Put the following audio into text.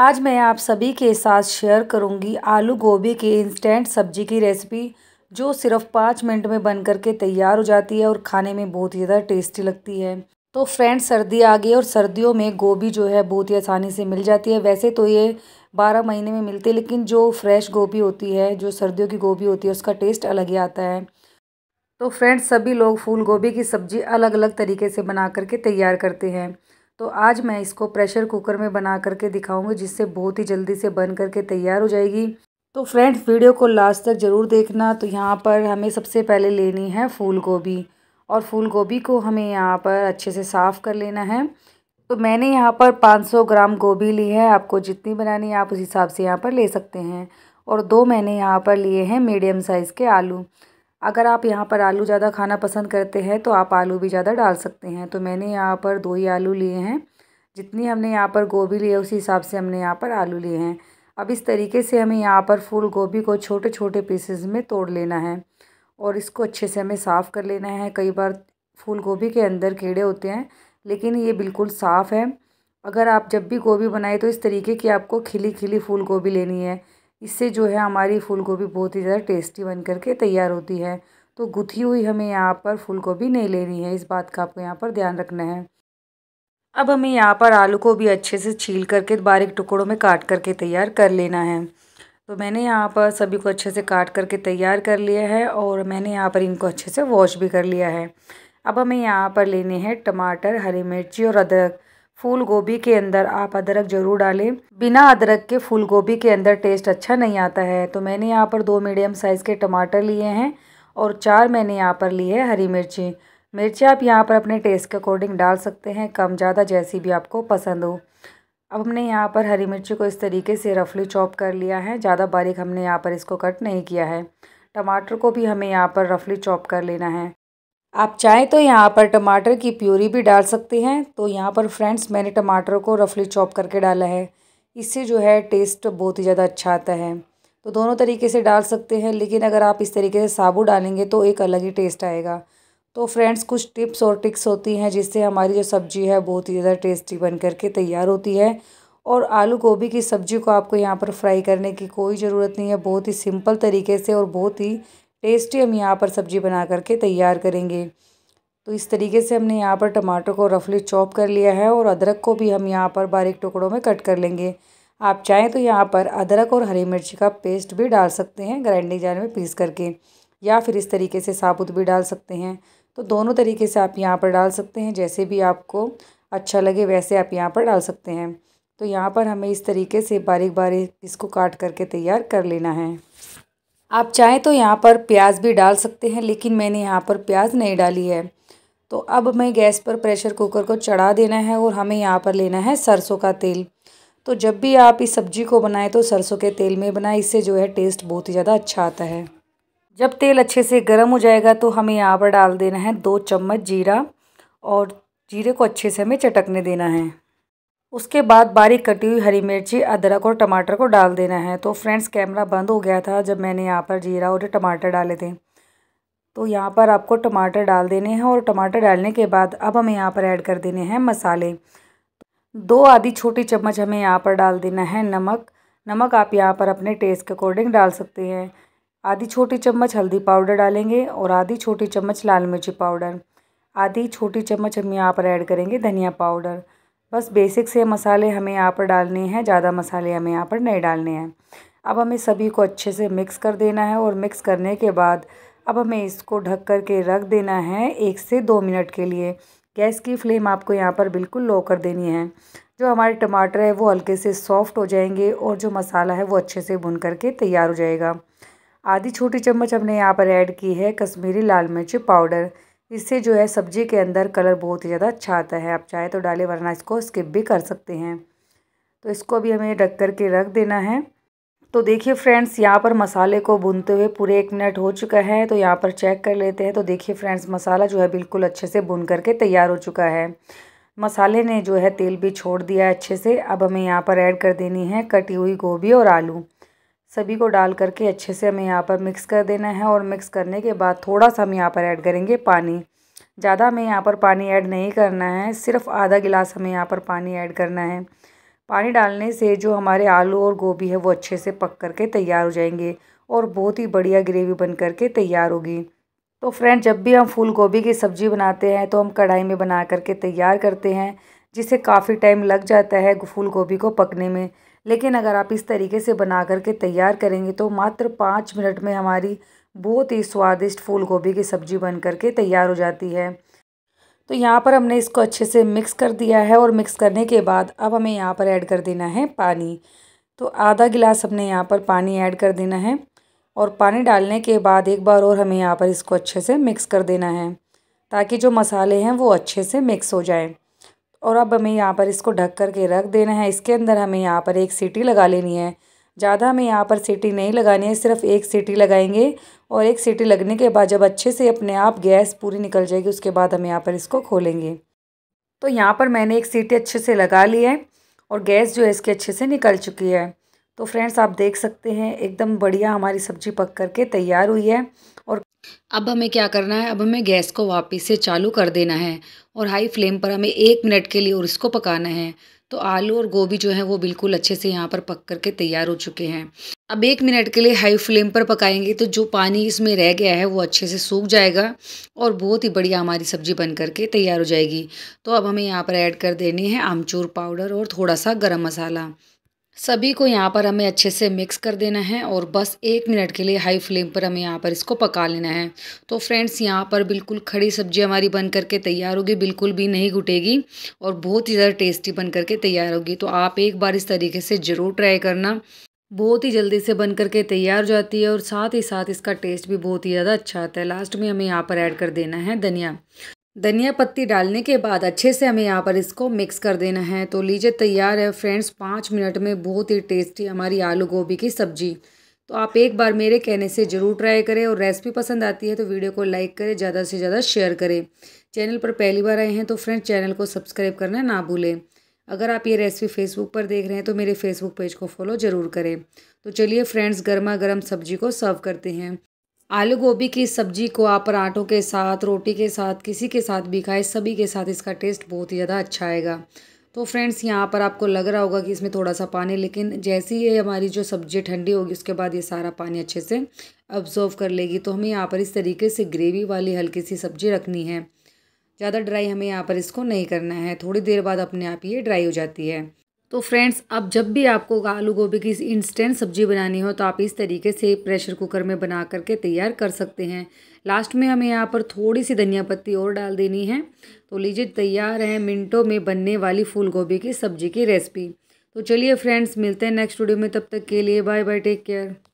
आज मैं आप सभी के साथ शेयर करूंगी आलू गोभी के इंस्टेंट सब्जी की रेसिपी जो सिर्फ पाँच मिनट में बन करके तैयार हो जाती है और खाने में बहुत ही ज़्यादा टेस्टी लगती है तो फ्रेंड्स सर्दी आ गई और सर्दियों में गोभी जो है बहुत ही आसानी से मिल जाती है वैसे तो ये बारह महीने में मिलती है लेकिन जो फ्रेश गोभी होती है जो सर्दियों की गोभी होती है उसका टेस्ट अलग ही आता है तो फ्रेंड्स सभी लोग फूल गोभी की सब्ज़ी अलग अलग तरीके से बना करके तैयार करते हैं तो आज मैं इसको प्रेशर कुकर में बना करके दिखाऊंगी जिससे बहुत ही जल्दी से बन करके तैयार हो जाएगी तो फ्रेंड्स वीडियो को लास्ट तक ज़रूर देखना तो यहाँ पर हमें सबसे पहले लेनी है फूल गोभी और फूल गोभी को हमें यहाँ पर अच्छे से साफ़ कर लेना है तो मैंने यहाँ पर 500 ग्राम गोभी ली है आपको जितनी बनानी है आप उस हिसाब से यहाँ पर ले सकते हैं और दो मैंने यहाँ पर लिए हैं मीडियम साइज़ के आलू अगर आप यहाँ पर आलू ज़्यादा खाना पसंद करते हैं तो आप आलू भी ज़्यादा डाल सकते हैं तो मैंने यहाँ पर दो ही आलू लिए हैं जितनी हमने यहाँ पर गोभी लिए है उसी हिसाब से हमने यहाँ पर आलू लिए हैं अब इस तरीके से हमें यहाँ पर फूल गोभी को छोटे छोटे पीसेस में तोड़ लेना है और इसको अच्छे से हमें साफ़ कर लेना है कई बार फूल गोभी के अंदर कीड़े होते हैं लेकिन ये बिल्कुल साफ़ है अगर आप जब भी गोभी बनाए तो इस तरीके की आपको खिली खिली फूल गोभी लेनी है इससे जो है हमारी फूल गोभी बहुत ही ज़्यादा टेस्टी बन करके तैयार होती है तो गुथी हुई हमें यहाँ पर फूल गोभी नहीं लेनी है इस बात का आपको यहाँ पर ध्यान रखना है अब हमें यहाँ पर आलू को भी अच्छे से छील करके बारीक टुकड़ों में काट करके तैयार कर लेना है तो मैंने यहाँ पर सभी को अच्छे से काट करके तैयार कर लिया है और मैंने यहाँ पर इनको अच्छे से वॉश भी कर लिया है अब हमें यहाँ पर लेने हैं टमाटर हरी मिर्ची और अदरक फूल गोभी के अंदर आप अदरक ज़रूर डालें बिना अदरक के फूल गोभी के अंदर टेस्ट अच्छा नहीं आता है तो मैंने यहाँ पर दो मीडियम साइज़ के टमाटर लिए हैं और चार मैंने यहाँ पर ली है हरी मिर्ची मिर्ची आप यहाँ पर अपने टेस्ट के अकॉर्डिंग डाल सकते हैं कम ज़्यादा जैसी भी आपको पसंद हो अब हमने यहाँ पर हरी मिर्ची को इस तरीके से रफली चॉप कर लिया है ज़्यादा बारीक हमने यहाँ पर इसको कट नहीं किया है टमाटर को भी हमें यहाँ पर रफली चॉप कर लेना है आप चाहें तो यहाँ पर टमाटर की प्यूरी भी डाल सकते हैं तो यहाँ पर फ्रेंड्स मैंने टमाटर को रफली चॉप करके डाला है इससे जो है टेस्ट बहुत ही ज़्यादा अच्छा आता है तो दोनों तरीके से डाल सकते हैं लेकिन अगर आप इस तरीके से साबु डालेंगे तो एक अलग ही टेस्ट आएगा तो फ्रेंड्स कुछ टिप्स और ट्रिक्स होती हैं जिससे हमारी जो सब्ज़ी है बहुत ही ज़्यादा टेस्टी बन करके तैयार होती है और आलू गोभी की सब्ज़ी को आपको यहाँ पर फ्राई करने की कोई ज़रूरत नहीं है बहुत ही सिंपल तरीके से और बहुत ही टेस्टी हम यहाँ पर सब्ज़ी बना करके तैयार करेंगे तो इस तरीके से हमने यहाँ पर टमाटर को रफली चॉप कर लिया है और अदरक को भी हम यहाँ पर बारीक टुकड़ों में कट कर लेंगे आप चाहें तो यहाँ पर अदरक और हरी मिर्ची का पेस्ट भी डाल सकते हैं ग्राइंडिंग जार में पीस करके या फिर इस तरीके से साबुत भी डाल सकते हैं तो दोनों तरीके से आप यहाँ पर डाल सकते हैं जैसे भी आपको अच्छा लगे वैसे आप यहाँ पर डाल सकते हैं तो यहाँ पर हमें इस तरीके से बारीक बारीक इसको काट करके तैयार कर लेना है आप चाहें तो यहाँ पर प्याज भी डाल सकते हैं लेकिन मैंने यहाँ पर प्याज नहीं डाली है तो अब मैं गैस पर प्रेशर कुकर को चढ़ा देना है और हमें यहाँ पर लेना है सरसों का तेल तो जब भी आप इस सब्जी को बनाएं तो सरसों के तेल में बनाएं इससे जो है टेस्ट बहुत ही ज़्यादा अच्छा आता है जब तेल अच्छे से गर्म हो जाएगा तो हमें यहाँ पर डाल देना है दो चम्मच जीरा और जीरे को अच्छे से हमें चटकने देना है उसके बाद बारीक कटी हुई हरी मिर्ची अदरक और टमाटर को डाल देना है तो फ्रेंड्स कैमरा बंद हो गया था जब मैंने यहाँ पर जीरा और टमाटर डाले थे तो यहाँ पर आपको टमाटर डाल देने हैं और टमाटर डालने के बाद अब हमें यहाँ पर ऐड कर देने हैं मसाले दो आधी छोटी चम्मच हमें यहाँ पर डाल देना है नमक नमक आप यहाँ पर अपने टेस्ट के अकॉर्डिंग डाल सकते हैं आधी छोटी चम्मच हल्दी पाउडर डालेंगे और आधी छोटी चम्मच लाल मिर्ची पाउडर आधी छोटी चम्मच हम यहाँ पर ऐड करेंगे धनिया पाउडर बस बेसिक से मसाले हमें यहाँ पर डालने हैं ज़्यादा मसाले हमें यहाँ पर नहीं डालने हैं अब हमें सभी को अच्छे से मिक्स कर देना है और मिक्स करने के बाद अब हमें इसको ढक कर के रख देना है एक से दो मिनट के लिए गैस की फ्लेम आपको यहाँ पर बिल्कुल लो कर देनी है जो हमारे टमाटर है वो हल्के से सॉफ्ट हो जाएंगे और जो मसाला है वो अच्छे से भुन करके तैयार हो जाएगा आधी छोटी चम्मच हमने यहाँ पर ऐड की है कश्मीरी लाल मिर्च पाउडर इससे जो है सब्जी के अंदर कलर बहुत ही ज़्यादा अच्छा आता है आप चाहे तो डालें वरना इसको स्किप भी कर सकते हैं तो इसको भी हमें ढक कर के रख देना है तो देखिए फ्रेंड्स यहाँ पर मसाले को भुनते हुए पूरे एक मिनट हो चुका है तो यहाँ पर चेक कर लेते हैं तो देखिए फ्रेंड्स मसाला जो है बिल्कुल अच्छे से भुन करके तैयार हो चुका है मसाले ने जो है तेल भी छोड़ दिया है अच्छे से अब हमें यहाँ पर ऐड कर देनी है कटी हुई गोभी और आलू सभी को डाल करके अच्छे से हमें यहाँ पर मिक्स कर देना है और मिक्स करने के बाद थोड़ा सा हम यहाँ पर ऐड करेंगे पानी ज़्यादा हमें यहाँ पर पानी ऐड नहीं करना है सिर्फ आधा गिलास हमें यहाँ पर पानी ऐड करना है पानी डालने से जो हमारे आलू और गोभी है वो अच्छे से पक कर के तैयार हो जाएंगे और बहुत ही बढ़िया ग्रेवी बन कर के तैयार होगी तो फ्रेंड जब भी हम फूल गोभी की सब्ज़ी बनाते हैं तो हम कढ़ाई में बना करके तैयार करते हैं जिसे काफ़ी टाइम लग जाता है फूल गोभी को पकने में लेकिन अगर आप इस तरीके से बना करके तैयार करेंगे तो मात्र पाँच मिनट में हमारी बहुत ही स्वादिष्ट फूल गोभी की सब्ज़ी बन करके तैयार हो जाती है तो यहाँ पर हमने इसको अच्छे से मिक्स कर दिया है और मिक्स करने के बाद अब हमें यहाँ पर ऐड कर देना है पानी तो आधा गिलास हमने यहाँ पर पानी ऐड कर देना है और पानी डालने के बाद एक बार और हमें यहाँ पर इसको अच्छे से मिक्स कर देना है ताकि जो मसाले हैं वो अच्छे से मिक्स हो जाएँ और अब हमें यहाँ पर इसको ढक करके रख देना है इसके अंदर हमें यहाँ पर एक सीटी लगा लेनी है ज़्यादा हमें यहाँ पर सीटी नहीं लगानी है सिर्फ एक सीटी लगाएंगे और एक सीटी लगने के बाद जब अच्छे से अपने आप गैस पूरी निकल जाएगी उसके बाद हम यहाँ पर इसको खोलेंगे तो यहाँ पर मैंने एक सीटी अच्छे से लगा ली है और गैस जो है इसकी अच्छे से निकल चुकी है तो फ्रेंड्स आप देख सकते हैं एकदम बढ़िया हमारी सब्ज़ी पक कर के तैयार हुई है और अब हमें क्या करना है अब हमें गैस को वापस से चालू कर देना है और हाई फ्लेम पर हमें एक मिनट के लिए और इसको पकाना है तो आलू और गोभी जो है वो बिल्कुल अच्छे से यहाँ पर पक कर के तैयार हो चुके हैं अब एक मिनट के लिए हाई फ्लेम पर पकाएंगे तो जो पानी इसमें रह गया है वो अच्छे से सूख जाएगा और बहुत ही बढ़िया हमारी सब्जी बन करके तैयार हो जाएगी तो अब हमें यहाँ पर ऐड कर देनी है आमचूर पाउडर और थोड़ा सा गर्म मसाला सभी को यहाँ पर हमें अच्छे से मिक्स कर देना है और बस एक मिनट के लिए हाई फ्लेम पर हमें यहाँ पर इसको पका लेना है तो फ्रेंड्स यहाँ पर बिल्कुल खड़ी सब्जी हमारी बन करके तैयार होगी बिल्कुल भी नहीं घुटेगी और बहुत ही ज़्यादा टेस्टी बन करके तैयार होगी तो आप एक बार इस तरीके से ज़रूर ट्राई करना बहुत ही जल्दी से बन करके तैयार हो जाती है और साथ ही साथ इसका टेस्ट भी बहुत ही ज़्यादा अच्छा आता है लास्ट में हमें यहाँ पर ऐड कर देना है धनिया धनिया पत्ती डालने के बाद अच्छे से हमें यहाँ पर इसको मिक्स कर देना है तो लीजिए तैयार है फ्रेंड्स पाँच मिनट में बहुत ही टेस्टी हमारी आलू गोभी की सब्जी तो आप एक बार मेरे कहने से ज़रूर ट्राई करें और रेसिपी पसंद आती है तो वीडियो को लाइक करें ज़्यादा से ज़्यादा शेयर करें चैनल पर पहली बार आए हैं तो फ्रेंड्स चैनल को सब्सक्राइब करना ना भूलें अगर आप ये रेसिपी फेसबुक पर देख रहे हैं तो मेरे फेसबुक पेज को फॉलो ज़रूर करें तो चलिए फ्रेंड्स गर्मा गर्म सब्जी को सर्व करते हैं आलू गोभी की सब्जी को आप पराठों के साथ रोटी के साथ किसी के साथ भी खाएं सभी के साथ इसका टेस्ट बहुत ही ज़्यादा अच्छा आएगा तो फ्रेंड्स यहाँ पर आपको लग रहा होगा कि इसमें थोड़ा सा पानी लेकिन जैसी ये हमारी जो सब्जी ठंडी होगी उसके बाद ये सारा पानी अच्छे से अब्जॉर्व कर लेगी तो हमें यहाँ पर इस तरीके से ग्रेवी वाली हल्की सी सब्जी रखनी है ज़्यादा ड्राई हमें यहाँ पर इसको नहीं करना है थोड़ी देर बाद अपने आप ये ड्राई हो जाती है तो फ्रेंड्स अब जब भी आपको आलू गोभी की इंस्टेंट सब्जी बनानी हो तो आप इस तरीके से प्रेशर कुकर में बना करके तैयार कर सकते हैं लास्ट में हमें यहाँ पर थोड़ी सी धनिया पत्ती और डाल देनी है तो लीजिए तैयार है मिनटों में बनने वाली फूल गोभी की सब्जी की रेसिपी तो चलिए फ्रेंड्स मिलते हैं नेक्स्ट वीडियो में तब तक के लिए बाय बाय टेक केयर